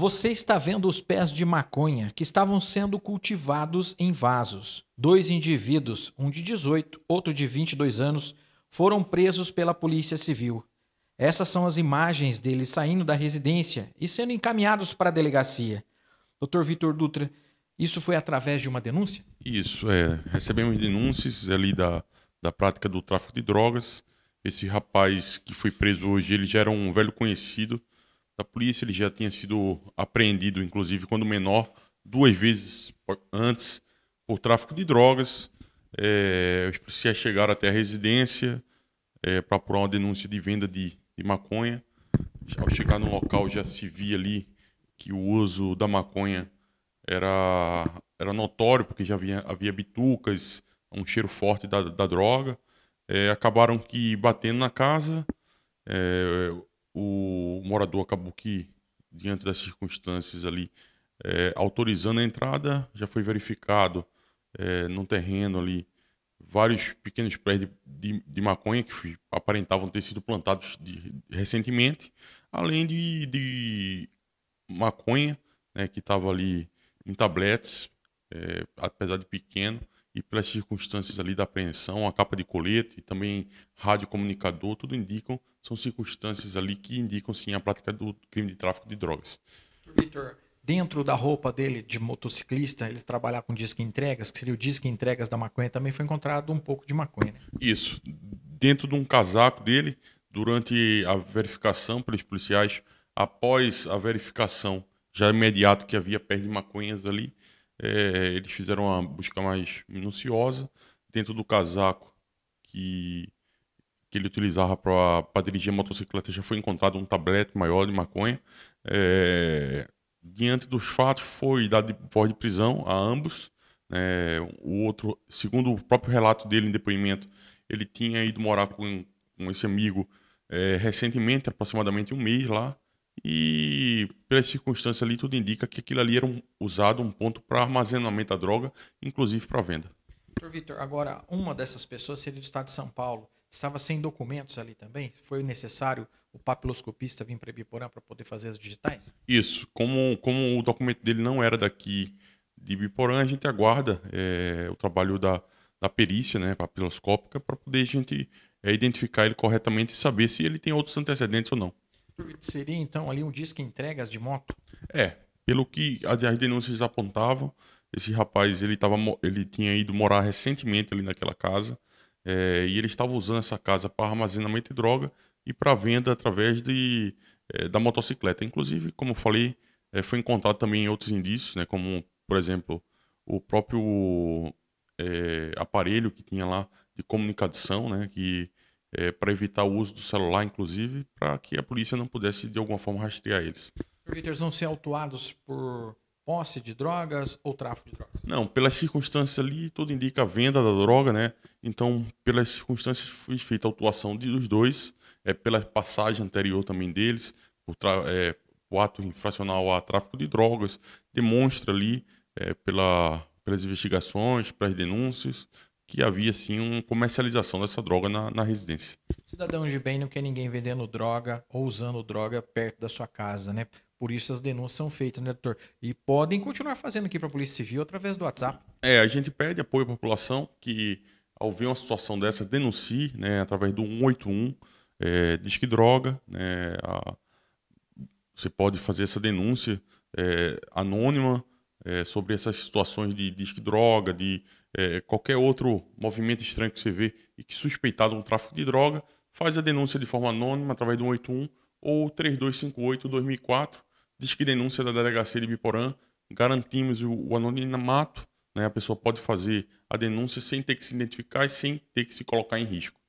Você está vendo os pés de maconha que estavam sendo cultivados em vasos. Dois indivíduos, um de 18, outro de 22 anos, foram presos pela Polícia Civil. Essas são as imagens deles saindo da residência e sendo encaminhados para a delegacia. Dr. Vitor Dutra, isso foi através de uma denúncia? Isso, é. Recebemos denúncias ali da, da prática do tráfico de drogas. Esse rapaz que foi preso hoje, ele já era um velho conhecido da polícia. Ele já tinha sido apreendido, inclusive, quando menor, duas vezes antes por tráfico de drogas. É, os policiais chegaram até a residência é, eh, para apurar uma denúncia de venda de, de maconha. Ao chegar no local, já se via ali que o uso da maconha era, era notório, porque já havia, havia bitucas, um cheiro forte da, da droga. É, acabaram que batendo na casa, é, o morador acabou que, diante das circunstâncias ali, é, autorizando a entrada, já foi verificado é, no terreno ali vários pequenos prédios de, de maconha que aparentavam ter sido plantados de, recentemente, além de, de maconha né, que estava ali em tabletes, é, apesar de pequeno, e pelas circunstâncias ali da apreensão, a capa de colete, também radiocomunicador, tudo indicam, são circunstâncias ali que indicam sim a prática do crime de tráfico de drogas. Victor, dentro da roupa dele de motociclista, ele trabalhar com disque entregas, que seria o disque entregas da maconha, também foi encontrado um pouco de maconha. Né? Isso, dentro de um casaco dele, durante a verificação pelos policiais, após a verificação já imediato que havia pé de maconhas ali, é, eles fizeram uma busca mais minuciosa dentro do casaco que, que ele utilizava para dirigir a motocicleta já foi encontrado um tablete maior de maconha. É, diante dos fatos foi dado voz de prisão a ambos. É, o outro, segundo o próprio relato dele em depoimento, ele tinha ido morar com, com esse amigo é, recentemente, aproximadamente um mês lá. E pelas circunstâncias ali, tudo indica que aquilo ali era um, usado um ponto para armazenamento da droga, inclusive para venda. Doutor Vitor, agora, uma dessas pessoas seria do estado de São Paulo. Estava sem documentos ali também? Foi necessário o papiloscopista vir para Ibiporã para poder fazer as digitais? Isso. Como, como o documento dele não era daqui de Ibiporã, a gente aguarda é, o trabalho da, da perícia né, papiloscópica para poder a gente é, identificar ele corretamente e saber se ele tem outros antecedentes ou não. Seria então ali um disco entregas de moto? É, pelo que as denúncias apontavam, esse rapaz ele, tava, ele tinha ido morar recentemente ali naquela casa é, e ele estava usando essa casa para armazenamento de droga e para venda através de, é, da motocicleta. Inclusive, como eu falei, é, foi encontrado também outros indícios, né, como, por exemplo, o próprio é, aparelho que tinha lá de comunicação, né, que é, para evitar o uso do celular, inclusive, para que a polícia não pudesse de alguma forma rastrear eles. Eles vão ser autuados por posse de drogas ou tráfico de drogas? Não, pelas circunstâncias ali, tudo indica a venda da droga, né? Então, pelas circunstâncias, foi feita a autuação dos dois, é, pela passagem anterior também deles, por é, o ato infracional a tráfico de drogas, demonstra ali, é, pela, pelas investigações, pelas denúncias, que havia assim uma comercialização dessa droga na, na residência. Cidadão de bem não quer ninguém vendendo droga ou usando droga perto da sua casa, né? Por isso as denúncias são feitas, né, doutor? E podem continuar fazendo aqui para a Polícia Civil através do WhatsApp. É, a gente pede apoio à população que, ao ver uma situação dessa, denuncie né, através do 181, é, diz que droga, né, a, você pode fazer essa denúncia é, anônima é, sobre essas situações de disque droga, de é, qualquer outro movimento estranho que você vê e que suspeitado um tráfico de droga, faz a denúncia de forma anônima através do 181 ou 3258-2004, diz que denúncia é da delegacia de Biporã, garantimos o, o anonimato, né? a pessoa pode fazer a denúncia sem ter que se identificar e sem ter que se colocar em risco.